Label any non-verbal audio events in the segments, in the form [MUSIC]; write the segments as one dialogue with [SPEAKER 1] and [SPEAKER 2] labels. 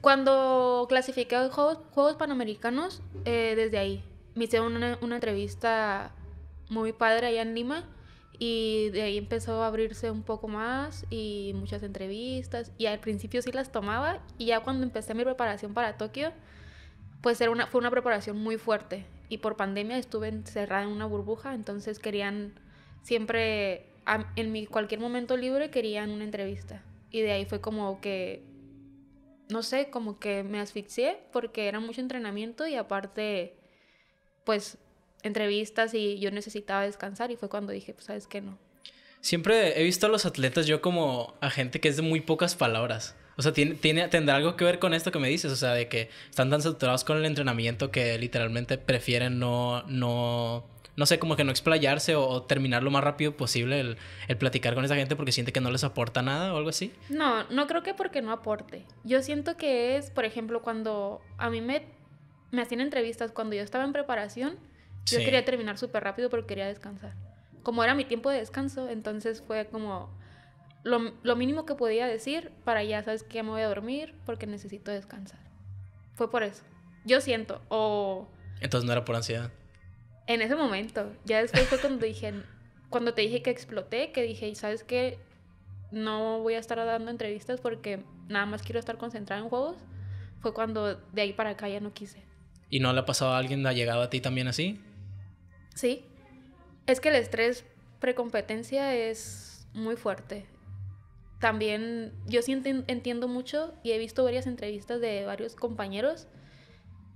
[SPEAKER 1] Cuando clasifiqué a Juegos, Juegos Panamericanos, eh, desde ahí me hicieron una, entrevista muy padre allá en Lima y de ahí empezó a abrirse un poco más y muchas entrevistas y al principio sí las tomaba y ya cuando empecé mi preparación para Tokio, pues era una, fue una preparación muy fuerte y por pandemia estuve encerrada en una burbuja, entonces querían siempre, en mi cualquier momento libre querían una entrevista y de ahí fue como que no sé, como que me asfixié porque era mucho entrenamiento y aparte, pues, entrevistas y yo necesitaba descansar y fue cuando dije, pues, ¿sabes qué? No.
[SPEAKER 2] Siempre he visto a los atletas yo como a gente que es de muy pocas palabras. O sea, tiene, tiene, ¿tendrá algo que ver con esto que me dices? O sea, de que están tan saturados con el entrenamiento que literalmente prefieren no, no no sé, como que no explayarse o, terminar lo más rápido posible el, platicar con esa gente porque siente que no les aporta nada o algo así?
[SPEAKER 1] No, no creo que porque no aporte. Yo siento que es, por ejemplo, cuando a mí me, me hacían entrevistas cuando yo estaba en preparación, yo quería terminar súper rápido porque quería descansar. Como era mi tiempo de descanso, entonces fue como lo, lo mínimo que podía decir para ya, sabes que me voy a dormir porque necesito descansar. Fue por eso. Yo siento, o...
[SPEAKER 2] Entonces no era por ansiedad.
[SPEAKER 1] En ese momento. Ya después fue cuando dije, cuando te dije que exploté, que dije, sabes qué? No voy a estar dando entrevistas porque nada más quiero estar concentrada en juegos. Fue cuando de ahí para acá ya no quise.
[SPEAKER 2] ¿Y no le ha pasado a alguien, ha llegado a ti también así?
[SPEAKER 1] Sí. Es que el estrés precompetencia es muy fuerte. También yo sí entiendo mucho y he visto varias entrevistas de varios compañeros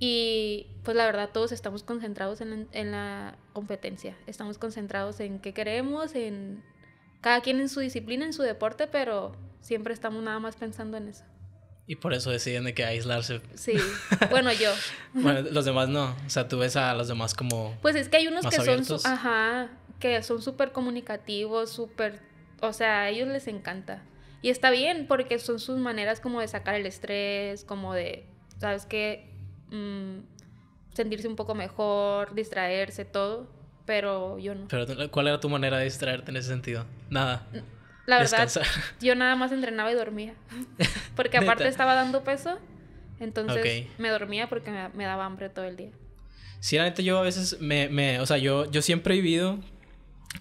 [SPEAKER 1] y pues la verdad todos estamos concentrados en, la competencia, estamos concentrados en qué queremos, en cada quien en su disciplina, en su deporte, pero siempre estamos nada más pensando en eso.
[SPEAKER 2] Y por eso deciden de que aislarse. Sí,
[SPEAKER 1] bueno, yo. [LAUGHS] bueno,
[SPEAKER 2] los demás no, o sea, tú ves a los demás como...
[SPEAKER 1] Pues es que hay unos que son, ajá, que son súper comunicativos, súper, o sea, a ellos les encanta. Y está bien porque son sus maneras como de sacar el estrés, como de, ¿sabes qué? Mm, sentirse un poco mejor, distraerse, todo, pero yo no.
[SPEAKER 2] Pero, ¿cuál era tu manera de distraerte en ese sentido? Nada. Mm,
[SPEAKER 1] la verdad, [LAUGHS] yo nada más entrenaba y dormía, [LAUGHS] porque aparte estaba dando peso, entonces me dormía porque me, daba hambre todo el día.
[SPEAKER 2] Sí, la neta, yo a veces me, o sea, yo, yo siempre he vivido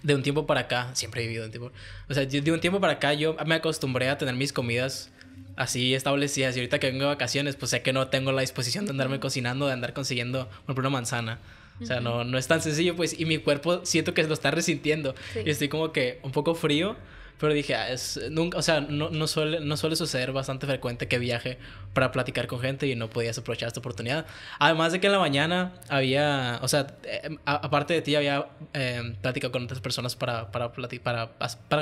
[SPEAKER 2] de un tiempo para acá, siempre he vivido un tiempo, o sea, de un tiempo para acá yo me acostumbré a tener mis comidas así establecidas. Y ahorita que vengo de vacaciones, pues sé que no tengo la disposición de andarme cocinando, de andar consiguiendo, por ejemplo, una manzana. O sea, no, es tan sencillo, pues. Y mi cuerpo siento que lo está resintiendo. Y estoy como que un poco frío. Pero dije, ah, es, nunca, o sea, no, no, suele, no suele suceder bastante frecuente que viaje para platicar con gente y no podías aprovechar esta oportunidad. Además de que en la mañana había, o sea, em, aparte de ti había em, Platicado con otras personas para, para, para,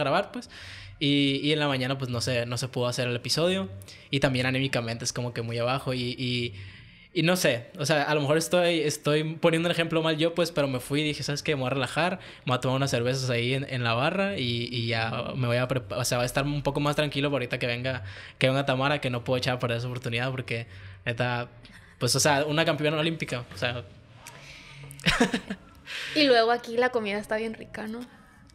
[SPEAKER 2] grabar, pues. Y, y, en la mañana pues no se, no se pudo hacer el episodio. Y también anímicamente es como que muy abajo y y no sé, o sea, a lo mejor estoy, estoy poniendo el ejemplo mal yo, pues, pero me fui y dije, ¿sabes qué? Me voy a relajar, me voy a tomar unas cervezas ahí en, la barra y, ya me voy a preparar, o sea, va a estar un poco más tranquilo por ahorita que venga, que venga Tamara, que no puedo echar para esa oportunidad porque, neta, pues, o sea, una campeona olímpica, o sea.
[SPEAKER 1] [LAUGHS] y luego aquí la comida está bien rica, ¿no?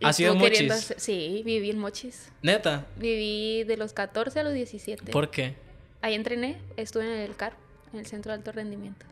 [SPEAKER 1] ¿Ha sido mochis? Sí, viví en mochis. ¿Neta? Viví de los 14 a los 17. ¿Por qué? Ahí entrené, estuve en el CARP en el Centro de Alto Rendimiento.